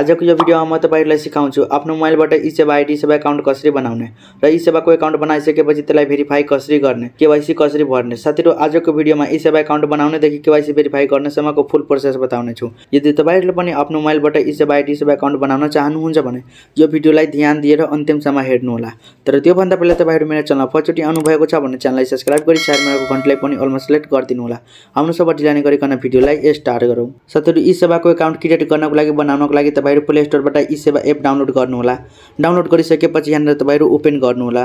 आजको यो भिडियोमा म तपाईँहरूलाई सिकाउँछु आफ्नो मोबाइलबाट ई सेवा आइडी सेवा एकाउन्ट कसरी बनाउने र ई सेवाको एकाउन्ट बनाइसकेपछि त्यसलाई भेरिफाई कसरी गर्ने केवाइसी कसरी भर्ने साथीहरू आजको भिडियोमा ई सेवा एकाउन्ट बनाउनेदेखि केवाइसी भेरिफाई गर्नेसम्मको फुल प्रोसेस बताउनेछु यदि तपाईँहरूले पनि आफ्नो मोबाइलबाट ई सेवा आइडी सेवा एकाउन्ट बनाउन चाहनुहुन्छ भने यो भिडियोलाई ध्यान दिएर अन्तिमसम्म हेर्नुहोला तर त्योभन्दा पहिला तपाईँहरू मेरो च्यानल फर्चोटि आउनुभएको छ भने च्यानललाई सब्सक्राइब गरी साइडमा मेरो घन्टलाई पनि अलमोस्ट सेलेक्ट गरिदिनु होला आउनु सब ढिला गरिकन भिडियोलाई स्टार्ट गरौँ साथीहरू ई सेवाको एकाउन्ट क्रिएट गर्नको लागि बनाउनको लागि तपाईँहरू प्ले स्टोरबाट ई सेवा एप डाउनलोड गर्नुहोला डाउनलोड गरिसकेपछि यहाँनिर तपाईँहरू ओपन गर्नुहोला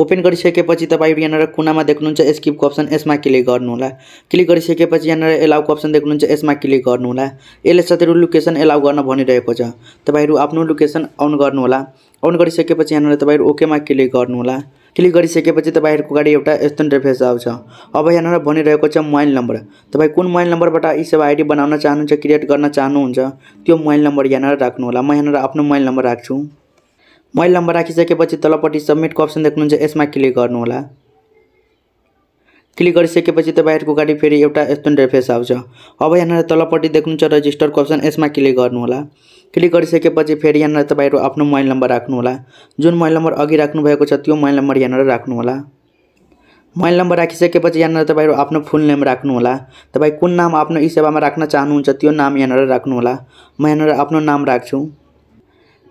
ओपन गरिसकेपछि तपाईँहरू यहाँनिर कुनामा देख्नुहुन्छ स्किपको अप्सन यसमा क्लिक गर्नुहोला क्लिक गरिसकेपछि यहाँनिर एलाउको अप्सन देख्नुहुन्छ यसमा क्लिक गर्नुहोला यसले साथीहरू लोकेसन एलाउ गर्न भनिरहेको छ तपाईँहरू आफ्नो लोकेसन अन गर्नुहोला अन गरिसकेपछि यहाँनिर तपाईँहरू ओकेमा क्लिक गर्नुहोला क्लिक गरिसकेपछि तपाईँहरूको गाडी एउटा यस्तो इन्टरफेस आउँछ अब यहाँनिर भनिरहेको छ मोबाइल नम्बर तपाईँ कुन मोबाइल नम्बरबाट यी सेवा आइडी बनाउन चाहनुहुन्छ क्रिएट गर्न चाहनुहुन्छ त्यो मोबाइल नम्बर यहाँनिर होला म यहाँनिर आफ्नो मोबाइल नम्बर राख्छु मोबाइल नम्बर राखिसकेपछि तलपट्टि सबमिटको अप्सन देख्नुहुन्छ यसमा क्लिक गर्नुहोला क्लिक गरिसकेपछि तपाईँहरूको गाडी फेरि एउटा यस्तो इन्टरफेस आउँछ अब यहाँनिर तलपट्टि देख्नुहुन्छ रजिस्टरको अप्सन यसमा क्लिक गर्नुहोला क्लिक गरिसकेपछि फेरि यहाँनिर तपाईँहरू आफ्नो मोबाइल नम्बर राख्नुहोला जुन मोबाइल नम्बर अघि राख्नुभएको छ त्यो मोबाइल नम्बर यहाँनिर राख्नुहोला मोबाइल नम्बर राखिसकेपछि यहाँनिर तपाईँहरू आफ्नो फुल नेम राख्नुहोला तपाईँ कुन नाम आफ्नो इसेवामा सेवामा राख्न चाहनुहुन्छ त्यो नाम यहाँनिर राख्नुहोला म यहाँनिर आफ्नो नाम राख्छु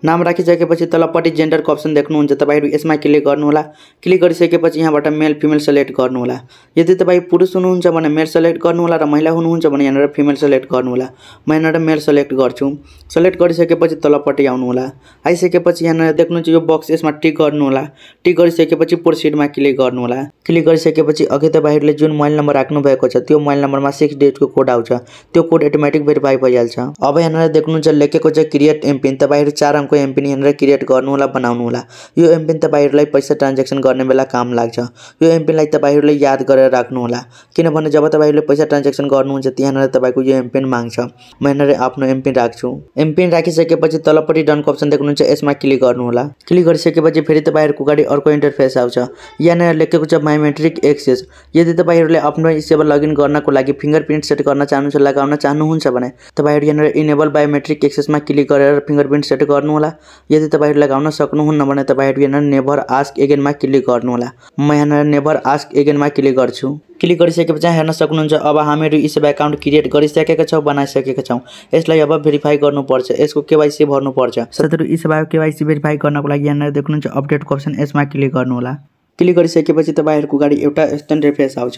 नाम राखिसकेपछि तलपट्टि जेन्डरको अप्सन देख्नुहुन्छ तपाईँहरू यसमा क्लिक गर्नुहोला क्लिक गरिसकेपछि यहाँबाट मेल फिमेल सेलेक्ट गर्नुहोला यदि तपाईँ पुरुष हुनुहुन्छ भने मेल सेलेक्ट गर्नुहोला र महिला हुनुहुन्छ भने यहाँनिर फिमेल सेलेक्ट गर्नुहोला म यहाँनिर मेल सेलेक्ट गर्छु सेलेक्ट गरिसकेपछि तलपट्टि आउनुहोला आइसकेपछि यहाँनिर देख्नुहुन्छ यो बक्स यसमा टिक गर्नुहोला टिक गरिसकेपछि प्रोसिडमा क्लिक गर्नुहोला क्लिक गरिसकेपछि अघि तपाईँहरूले जुन मोबाइल नम्बर राख्नु भएको छ त्यो मोबाइल नम्बरमा सिक्स डेटको कोड आउँछ त्यो कोड एटोमेटिक भेरिफाई भइहाल्छ अब यहाँनिर देख्नुहुन्छ लेखेको चाहिँ क्रिएट एमपिन तपाईँहरू चार नामको एमपिन यहाँनिर क्रिएट गर्नु होला बनाउनु होला यो एमपिन तपाईँहरूलाई पैसा ट्रान्जेक्सन गर्ने बेला काम लाग्छ यो एमपिनलाई तपाईँहरूले याद गरेर राख्नु होला किनभने जब तपाईँहरूले पैसा ट्रान्जेक्सन गर्नुहुन्छ त्यहाँनिर तपाईँको यो एमपिन माग्छ म यहाँनिर आफ्नो एमपिन राख्छु एमपिन राखिसकेपछि तलपट्टि डनको अप्सन देख्नुहुन्छ यसमा क्लिक गर्नु होला क्लिक गरिसकेपछि फेरि तपाईँहरूको गाडी अर्को इन्टरफेस आउँछ यहाँनिर लेखेको छ बायोमेट्रिक एक्सेस यदि तपाईँहरूले आफ्नो सेवा लगइन गर्नको लागि फिङ्गर प्रिन्ट सेट गर्न चाहनुहुन्छ लगाउन चाहनुहुन्छ भने तपाईँहरू यहाँनिर इनेबल बायोमेट्रिक एक्सेसमा क्लिक गरेर फिङ्गर प्रिन्ट सेट गर्नु गर्नुहोला यदि तपाईँहरू लगाउन सक्नुहुन्न भने तपाईँहरू यहाँ नेभर आस्क एगेनमा क्लिक गर्नुहोला म यहाँ नेभर आस्क एगेनमा क्लिक गर्छु क्लिक गरिसकेपछि हेर्न सक्नुहुन्छ अब हामीहरू यी सबै एकाउन्ट क्रिएट गरिसकेका छौँ बनाइसकेका छौँ यसलाई अब भेरिफाई गर्नुपर्छ यसको केवाइसी भर्नुपर्छ साथीहरू यी सबै केवाइसी भेरिफाई गर्नको लागि यहाँनिर देख्नुहुन्छ अपडेटको अप्सन यसमा क्लिक गर्नुहोला क्लिक गरिसकेपछि तपाईँहरूको गाडी एउटा यस्तो रिफ्रेस आउँछ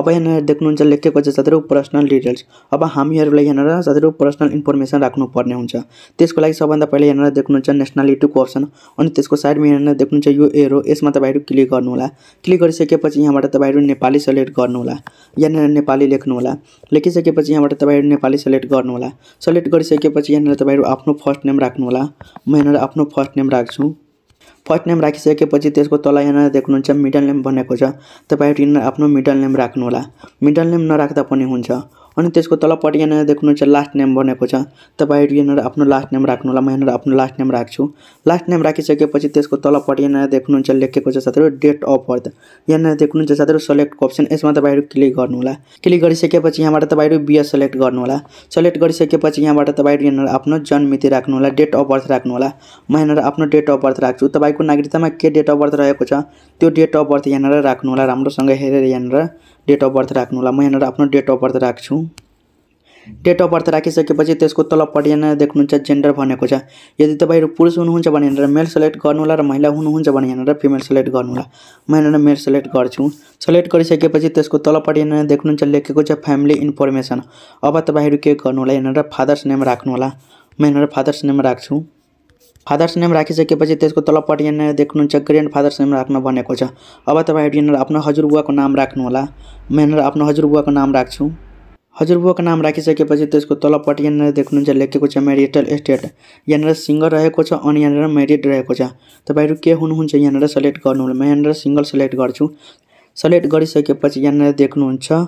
अब यहाँनिर देख्नुहुन्छ लेखेको छ साथीहरू पर्सनल डिटेल्स अब हामीहरूलाई यहाँनिर साथीहरू पर्सनल इन्फर्मेसन राख्नुपर्ने हुन्छ त्यसको लागि सबभन्दा पहिला यहाँनिर देख्नुहुन्छ नेसनालिटीको e अप्सन अनि त्यसको साइडमा यहाँनिर देख्नुहुन्छ यो एरो यसमा तपाईँहरू क्लिक गर्नुहोला क्लिक गरिसकेपछि यहाँबाट तपाईँहरू नेपाली सेलेक्ट गर्नुहोला यहाँनिर नेपाली लेख्नुहोला लेखिसकेपछि यहाँबाट तपाईँहरू नेपाली सेलेक्ट गर्नुहोला सेलेक्ट गरिसकेपछि यहाँनिर तपाईँहरू आफ्नो फर्स्ट नेम राख्नुहोला म यहाँनिर आफ्नो फर्स्ट नेम राख्छु फर्स्ट नेम राखिसकेपछि त्यसको तल यहाँनिर देख्नुहुन्छ मिडल नेम भनेको छ तपाईँ यिनीहरू आफ्नो मिडल नेम राख्नुहोला मिडल नेम नराख्दा पनि हुन्छ अनि त्यसको तलपट्टि यहाँनिर देख्नु चाहिँ लास्ट नेम बनेको छ तपाईँहरू यहाँनिर आफ्नो लास्ट नेम राख्नु होला म यहाँनिर आफ्नो लास्ट नेम राख्छु लास्ट नेम राखिसकेपछि त्यसको तलपट्टि यहाँनिर देख्नुहुन्छ लेखेको छ साथीहरू डेट अफ बर्थ यहाँनिर देख्नुहुन्छ साथीहरू सेलेक्ट अप्सन यसमा तपाईँहरू क्लिक गर्नु होला क्लिक गरिसकेपछि यहाँबाट तपाईँहरू बिए सेलेक्ट गर्नु होला सेलेक्ट गरिसकेपछि यहाँबाट तपाईँहरू यहाँनिर आफ्नो जन्ममिति राख्नु होला डेट अफ बर्थ राख्नु होला म यहाँनिर आफ्नो डेट अफ बर्थ राख्छु तपाईँको नागरिकतामा के डेट अफ बर्थ रहेको छ त्यो डेट अफ बर्थ यहाँनिर राख्नु होला राम्रोसँग हेरेर यहाँनिर डेट अफ बर्थ राख्नु होला म यहाँनिर आफ्नो डेट अफ बर्थ राख्छु डेट अफ बर्थ राखिसकेपछि त्यसको तल यहाँनिर देख्नुहुन्छ जेन्डर भनेको छ यदि तपाईँहरू पुरुष हुनुहुन्छ भने यहाँनिर मेल सेलेक्ट गर्नुहोला र महिला हुनुहुन्छ भने यहाँनिर फिमेल सेलेक्ट गर्नुहोला म यहाँनिर मेल सेलेक्ट गर्छु सेलेक्ट गरिसकेपछि त्यसको तल यहाँनिर देख्नुहुन्छ लेखेको छ फ्यामिली इन्फर्मेसन अब तपाईँहरू के गर्नुहोला यहाँनिर फादर्स नेम राख्नुहोला म यहाँनिर फादर्स नेम राख्छु फादर्स नेम राखिसकेपछि त्यसको तल यहाँनिर देख्नुहुन्छ ग्रेन्ड फादर्स नेम राख्न भनेको छ अब तपाईँहरू यहाँनिर आफ्नो हजुरबुवाको नाम राख्नुहोला म यहाँनिर आफ्नो हजुरबुवाको नाम राख्छु हजुरबुवाको नाम राखिसकेपछि त्यसको तलपट्टि यहाँनिर देख्नुहुन्छ लेखेको छ मेरिटल स्टेट यहाँनिर सिङ्गल रहेको छ अनि यहाँनिर मेरिट रहेको छ तपाईँहरू के हुनुहुन्छ यहाँनिर सेलेक्ट गर्नुहोला म यहाँनिर सिङ्गल सेलेक्ट गर्छु सेलेक्ट गरिसकेपछि यहाँनिर देख्नुहुन्छ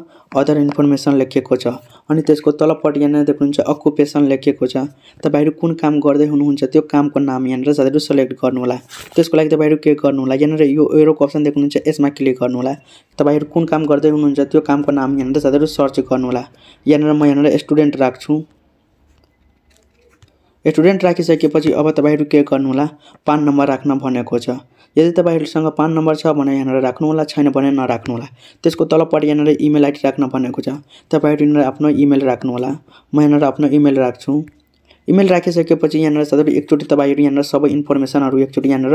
अदर इन्फर्मेसन लेखेको छ अनि त्यसको तलपट्टि यहाँनिर देख्नुहुन्छ अकुपेसन लेखिएको छ तपाईँहरू कुन काम गर्दै हुनुहुन्छ त्यो कामको नाम यहाँनिर साथीहरू सेलेक्ट गर्नुहोला त्यसको लागि तपाईँहरू के गर्नुहोला यहाँनिर यो एरोको अप्सन देख्नुहुन्छ यसमा क्लिक गर्नुहोला तपाईँहरू कुन काम गर्दै हुनुहुन्छ त्यो कामको नाम यहाँनिर साथीहरू सर्च गर्नु गर्नुहोला यहाँनिर म यहाँनिर स्टुडेन्ट राख्छु स्टुडेन्ट राखिसकेपछि अब तपाईँहरू के गर्नु होला पान नम्बर राख्न भनेको छ यदि तपाईँहरूसँग पान नम्बर छ भने यहाँनिर होला छैन भने नराख्नु होला त्यसको तलपट्टि यहाँनिर इमेल आइडी राख्न भनेको छ तपाईँहरू यहाँनिर आफ्नो इमेल राख्नु होला म यहाँनिर आफ्नो इमेल राख्छु इमेल राखिसकेपछि यहाँनिर सधैँ एकचोटि तपाईँहरू यहाँनिर सबै इन्फर्मेसनहरू एकचोटि यहाँनिर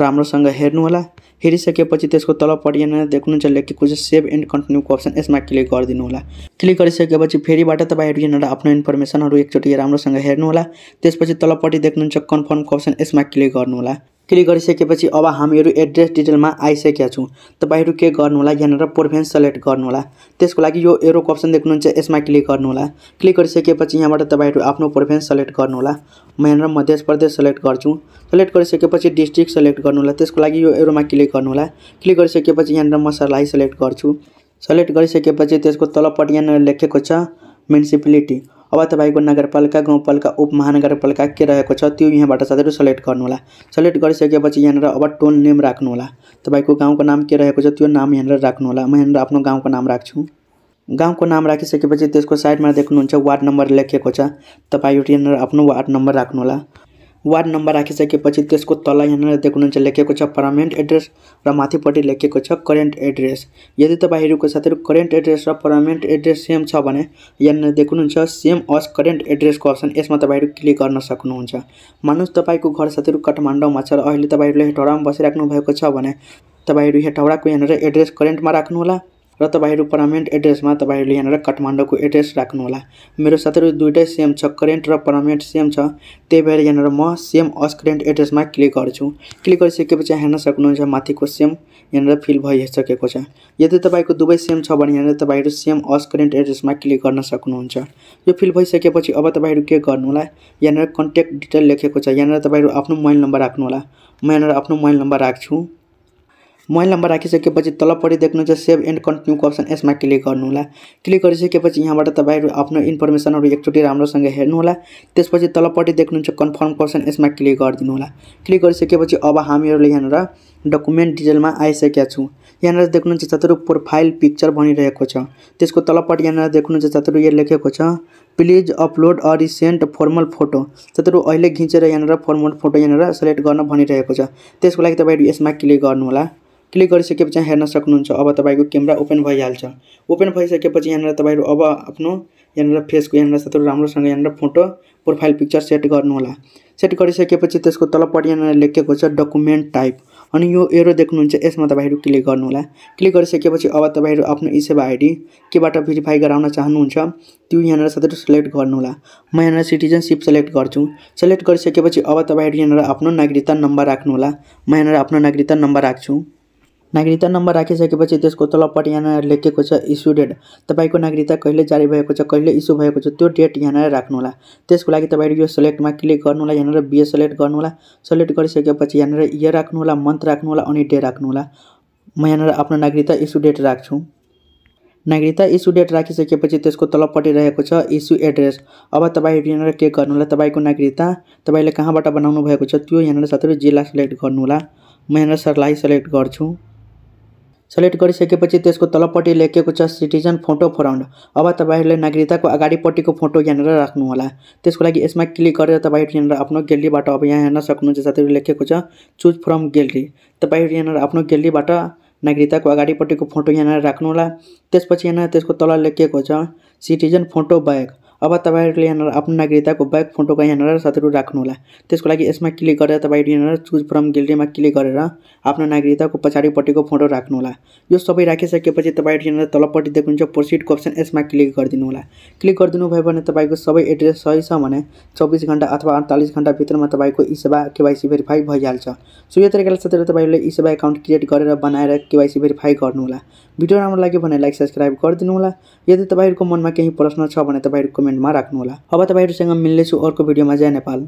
राम्रोसँग हेर्नु हेर्नुहोला हेरिसकेपछि त्यसको तलपट्टि यहाँनिर देख्नुहुन्छ लेखेको चाहिँ सेभ एन्ड कन्टिन्यूको अप्सन यसमा क्लिक गरिदिनु होला क्लिक गरिसकेपछि फेरिबाट तपाईँहरू यहाँनिर आफ्नो इन्फर्मेसनहरू एकचोटि राम्रोसँग हेर्नु होला त्यसपछि तलपट्टि देख्नुहुन्छ कन्फर्मको अप्सन यसमा क्लिक गर्नु होला क्लिक गरिसकेपछि अब हामीहरू एड्रेस डिटेलमा आइसकेका छौँ तपाईँहरू के गर्नु होला यहाँनिर प्रोभेन्स सेलेक्ट गर्नुहोला त्यसको लागि यो एरोको अप्सन देख्नुहुन्छ यसमा क्लिक गर्नुहोला क्लिक गरिसकेपछि यहाँबाट तपाईँहरू आफ्नो प्रोभेन्स सेलेक्ट गर्नुहोला म यहाँनिर मध्य प्रदेश सेलेक्ट गर्छु सेलेक्ट गरिसकेपछि डिस्ट्रिक्ट सेलेक्ट गर्नुहोला त्यसको लागि यो एरोमा क्लिक गर्नुहोला क्लिक गरिसकेपछि यहाँनिर म सर्लाही सेलेक्ट गर्छु सेलेक्ट गरिसकेपछि त्यसको तलपट्टि यहाँनिर लेखेको छ म्युनिसिपालिटी अब तपाईँको नगरपालिका गाउँपालिका उपमहानगरपालिका के रहेको छ त्यो यहाँबाट साथीहरू सेलेक्ट गर्नुहोला सेलेक्ट गरिसकेपछि यहाँनिर अब टोल नेम राख्नुहोला तपाईँको गाउँको नाम के रहेको छ त्यो नाम यहाँनिर राख्नुहोला म यहाँनिर आफ्नो गाउँको नाम राख्छु गाउँको नाम राखिसकेपछि त्यसको साइडमा देख्नुहुन्छ वार्ड नम्बर लेखिएको छ तपाईँ यहाँनिर आफ्नो वार्ड नम्बर राख्नुहोला वार्ड नम्बर राखिसकेपछि त्यसको तल यहाँनिर देख्नुहुन्छ लेखेको छ पर्मानेन्ट एड्रेस र माथिपट्टि लेखेको छ करेन्ट एड्रेस यदि तपाईँहरूको साथीहरू करेन्ट एड्रेस र पर्मानेन्ट एड्रेस सेम छ भने यहाँनिर देख्नुहुन्छ सेम अस करेन्ट एड्रेसको अप्सन यसमा तपाईँहरू क्लिक गर्न सक्नुहुन्छ मान्नुहोस् तपाईँको घर साथीहरू काठमाडौँमा छ र अहिले तपाईँहरूले हेटौडामा बसिराख्नु भएको छ भने तपाईँहरू हेटौँडाको यहाँनिर एड्रेस करेन्टमा राख्नुहोला र तपाईँहरू पर्मानेन्ट एड्रेसमा तपाईँहरूले यहाँनिर काठमाडौँको एड्रेस राख्नुहोला मेरो साथीहरू दुइटै सेम छ करेन्ट र पर्मानेन्ट सेम छ त्यही भएर यहाँनिर म सेम अस करेन्ट एड्रेसमा क्लिक गर्छु क्लिक गरिसकेपछि हेर्न सक्नुहुन्छ माथिको सेम यहाँनिर फिल भइसकेको छ यदि तपाईँको दुवै सेम छ भने यहाँनिर तपाईँहरू सेम अस करेन्ट एड्रेसमा क्लिक गर्न सक्नुहुन्छ यो फिल भइसकेपछि अब तपाईँहरू के गर्नुहोला यहाँनिर कन्ट्याक्ट डिटेल लेखेको छ यहाँनिर तपाईँहरू आफ्नो मोबाइल नम्बर राख्नुहोला म यहाँनिर आफ्नो मोबाइल नम्बर राख्छु मोबाइल नम्बर राखिसकेपछि तलपट्टि देख्नुहुन्छ सेभ एन्ड कन्टिन्यू अप्सन यसमा क्लिक गर्नुहोला क्लिक गरिसकेपछि यहाँबाट तपाईँहरू आफ्नो इन्फर्मेसनहरू एकचोटि राम्रोसँग हेर्नुहोला त्यसपछि तलपट्टि देख्नुहुन्छ कन्फर्म अप्सन यसमा क्लिक गरिदिनु होला क्लिक गरिसकेपछि अब हामीहरूले यहाँनिर डकुमेन्ट डिटेलमा आइसकेका छौँ यहाँनिर देख्नुहुन्छ चतुरु प्रोफाइल पिक्चर भनिरहेको छ त्यसको तलपट्टि यहाँनिर देख्नुहुन्छ चतुरु यो लेखेको छ please upload a recent formal photo चतुरु अहिले खिचेर यहाँनिर फर्मल फोटो यहाँनिर सेलेक्ट गर्न भनिरहेको छ त्यसको लागि तपाईँहरू यसमा क्लिक गर्नुहोला क्लिक गरिसकेपछि हेर्न सक्नुहुन्छ अब तपाईँको क्यामेरा ओपन भइहाल्छ ओपन भइसकेपछि यहाँनिर तपाईँहरू अब आफ्नो यहाँनिर फेसको यहाँनिर तपाईँहरू राम्रोसँग यहाँनिर फोटो प्रोफाइल पिक्चर सेट गर्नुहोला सेट गरिसकेपछि त्यसको तलपट्टि यहाँनिर लेखेको छ डकुमेन्ट टाइप अनि यो एरो देख्नुहुन्छ यसमा तपाईँहरू क्लिक गर्नुहोला क्लिक गरिसकेपछि अब तपाईँहरू आफ्नो इसेवा आइडी केबाट भेरिफाई गराउन चाहनुहुन्छ त्यो यहाँनिर तपाईँहरू सेलेक्ट गर्नुहोला म यहाँनिर सिटिजनसिप सेलेक्ट गर्छु सेलेक्ट गरिसकेपछि अब तपाईँहरू यहाँनिर आफ्नो नागरिकता नम्बर राख्नुहोला म यहाँनिर आफ्नो नागरिकता नम्बर राख्छु नागरिकता नम्बर राखिसकेपछि त्यसको तलपट यहाँनिर लेखेको छ इस्यु डेट तपाईँको नागरिकता कहिले जारी भएको छ कहिले इस्यु भएको छ त्यो डेट यहाँनिर राख्नुहोला त्यसको लागि तपाईँहरू यो सेलेक्टमा क्लिक गर्नु गर्नुहोला यहाँनिर बिए सेलेक्ट होला सेलेक्ट गरिसकेपछि यहाँनिर इयर राख्नु होला मन्थ राख्नु होला अनि डे राख्नुहोला म यहाँनिर आफ्नो नागरिकता इस्यु डेट राख्छु नागरिकता इस्यु डेट राखिसकेपछि त्यसको तलपट्टि रहेको छ इस्यु एड्रेस अब तपाईँहरू यहाँनिर के गर्नु होला तपाईँको नागरिकता तपाईँले कहाँबाट बनाउनु भएको छ त्यो यहाँनिर साथीहरू जिल्ला सेलेक्ट गर्नुहोला म यहाँनिर सरलाई सेलेक्ट गर्छु सेलेक्ट गरिसकेपछि त्यसको तलपट्टि लेखिएको छ सिटिजन फोटो फराउन्ड अब तपाईँहरूले नागरिकताको अगाडिपट्टिको फोटो यहाँनिर राख्नुहोला त्यसको लागि यसमा क्लिक गरेर तपाईँहरू यहाँनिर आफ्नो ग्यालेरीबाट अब यहाँ हेर्न सक्नुहुन्छ साथीहरू लेखेको छ चुज फ्रम ग्यालेरी तपाईँहरू यहाँनिर आफ्नो ग्यालेरीबाट नागरिकताको अगाडिपट्टिको फोटो यहाँनिर राख्नुहोला त्यसपछि यहाँनिर त्यसको तल लेखिएको छ सिटिजन फोटो बाहेक अब तपाईँहरूले यहाँनिर आफ्नो नागरिकताको ब्याक फोटोको यहाँनिर साथीहरू राख्नुहोला त्यसको लागि यसमा क्लिक गरेर तपाईँहरू यहाँनिर चुज फ्रम ग्यालेरीमा क्लिक गरेर आफ्नो नागरिकताको पछाडिपट्टिको फोटो राख्नुहोला यो सबै राखिसकेपछि तपाईँहरू यहाँनिर तलपट्टि देख्नुहुन्छ प्रोसिडको अप्सन यसमा क्लिक गरिदिनु होला क्लिक गरिदिनु भयो भने तपाईँको सबै एड्रेस सही छ भने चौबिस घन्टा अथवा अडतालिस घन्टाभित्रमा तपाईँको इसेवा सेवा केवाइसी भेरिफाई भइहाल्छ सो यो तरिकाले साथीहरू तपाईँहरूले इसेवा सेवा एकाउन्ट क्रिएट गरेर बनाएर केवाइसी भेरिफाई गर्नुहोला भिडियो राम्रो लाग्यो भने लाइक सब्सक्राइब गरिदिनु होला यदि तपाईँहरूको मनमा केही प्रश्न छ भने तपाईँहरूको कमेन्टमा राख्नुहोला अब तपाईँहरूसँग मिल्नेछु अर्को भिडियोमा जय नेपाल